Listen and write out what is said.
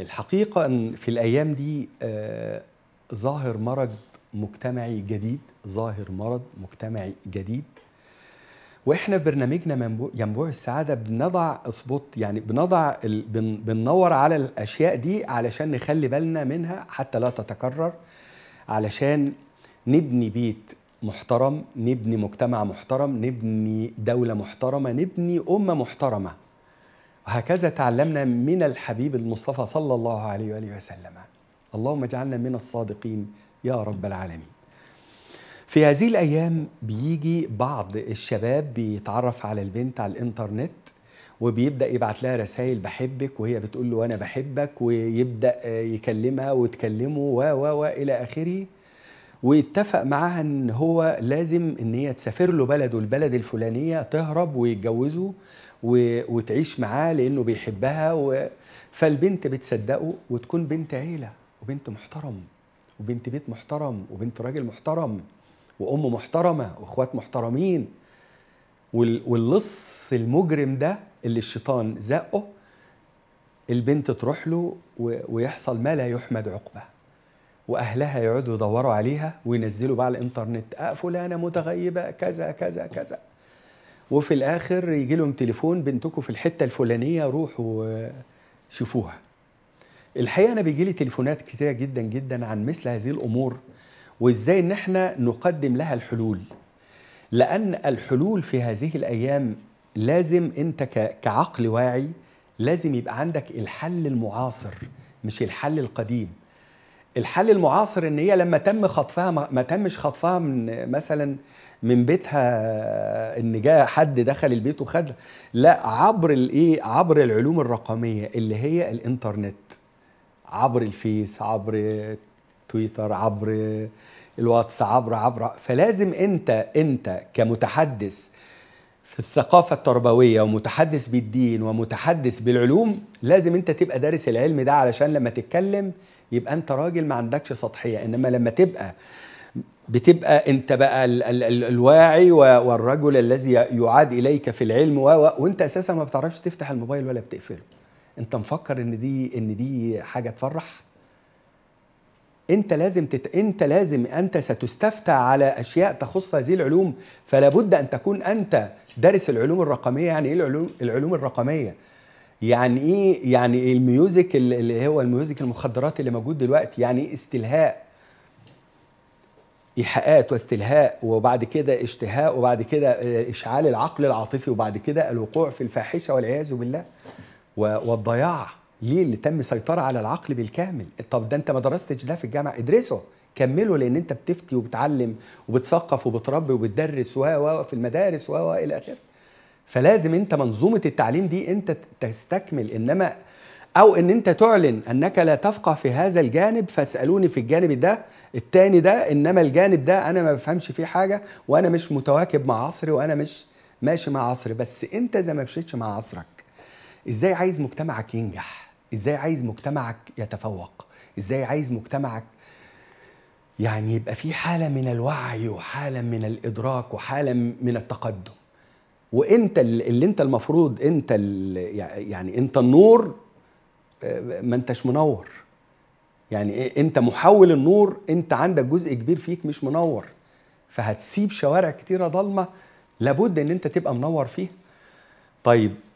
الحقيقة أن في الأيام دي آه، ظاهر مرض مجتمعي جديد ظاهر مرض مجتمعي جديد واحنا في برنامجنا ينبوع السعاده بنضع اصبط يعني بنضع ال... بن... بننور على الاشياء دي علشان نخلي بالنا منها حتى لا تتكرر علشان نبني بيت محترم نبني مجتمع محترم نبني دوله محترمه نبني امه محترمه وهكذا تعلمنا من الحبيب المصطفى صلى الله عليه وآله وسلم اللهم اجعلنا من الصادقين يا رب العالمين في هذه الأيام بيجي بعض الشباب بيتعرف على البنت على الإنترنت وبيبدا يبعت لها رسائل بحبك وهي بتقول له انا بحبك ويبدا يكلمها وتكلمه و و الى اخره واتفق معاها ان هو لازم ان هي تسافر له بلده البلد الفلانيه تهرب ويتجوزه وتعيش معاه لانه بيحبها و... فالبنت بتصدقه وتكون بنت عيله وبنت محترم وبنت بيت محترم وبنت راجل محترم وام محترمه واخوات محترمين وال... واللص المجرم ده اللي الشيطان زقه البنت تروح له و... ويحصل ما لا يحمد عقبه واهلها يقعدوا يدوروا عليها وينزلوا بقى على الانترنت اه فلانه متغيبه كذا كذا كذا وفي الاخر يجي لهم تليفون بنتكم في الحته الفلانيه روحوا آه، شوفوها الحقيقه انا بيجي لي تليفونات كتيره جدا جدا عن مثل هذه الامور وازاي ان احنا نقدم لها الحلول لان الحلول في هذه الايام لازم انت كعقل واعي لازم يبقى عندك الحل المعاصر مش الحل القديم الحل المعاصر ان هي لما تم خطفها ما تمش خطفها من مثلا من بيتها ان جاء حد دخل البيت وخد لا عبر الايه عبر العلوم الرقميه اللي هي الانترنت عبر الفيس عبر تويتر عبر الواتس عبر عبر فلازم انت انت كمتحدث في الثقافة التربوية ومتحدث بالدين ومتحدث بالعلوم لازم انت تبقى دارس العلم ده علشان لما تتكلم يبقى انت راجل ما عندكش سطحية انما لما تبقى بتبقى انت بقى ال ال ال الواعي والرجل الذي يعاد اليك في العلم و وانت اساسا ما بتعرفش تفتح الموبايل ولا بتقفله انت مفكر ان دي ان دي حاجه تفرح انت لازم تت... انت لازم انت ستستفتى على اشياء تخص هذه العلوم فلا بد ان تكون انت دارس العلوم الرقميه يعني ايه العلوم العلوم الرقميه يعني ايه يعني إيه الميوزك اللي هو الميوزك المخدرات اللي موجود دلوقتي يعني إيه استلهاء ايحاءات واستلهاء وبعد كده اشتهاء وبعد كده آه، اشعال العقل العاطفي وبعد كده الوقوع في الفاحشه والعياذ بالله والضياع ليه اللي تم سيطرة على العقل بالكامل طب ده انت ما درستش ده في الجامعة ادرسه كمله لان انت بتفتي وبتعلم وبتثقف وبتربي وبتدرس و في المدارس و الى اخره فلازم انت منظومه التعليم دي انت تستكمل انما او ان انت تعلن انك لا تفقه في هذا الجانب فاسالوني في الجانب ده التاني ده انما الجانب ده انا ما بفهمش فيه حاجه وانا مش متواكب مع عصري وانا مش ماشي مع عصري بس انت اذا ما مشيتش مع عصرك ازاي عايز مجتمعك ينجح ازاي عايز مجتمعك يتفوق ازاي عايز مجتمعك يعني يبقى في حاله من الوعي وحاله من الادراك وحاله من التقدم وانت اللي انت المفروض انت يعني انت النور آه، ما انتش منور يعني انت محول النور انت عندك جزء كبير فيك مش منور فهتسيب شوارع كتيره ضلمه لابد ان انت تبقى منور فيها طيب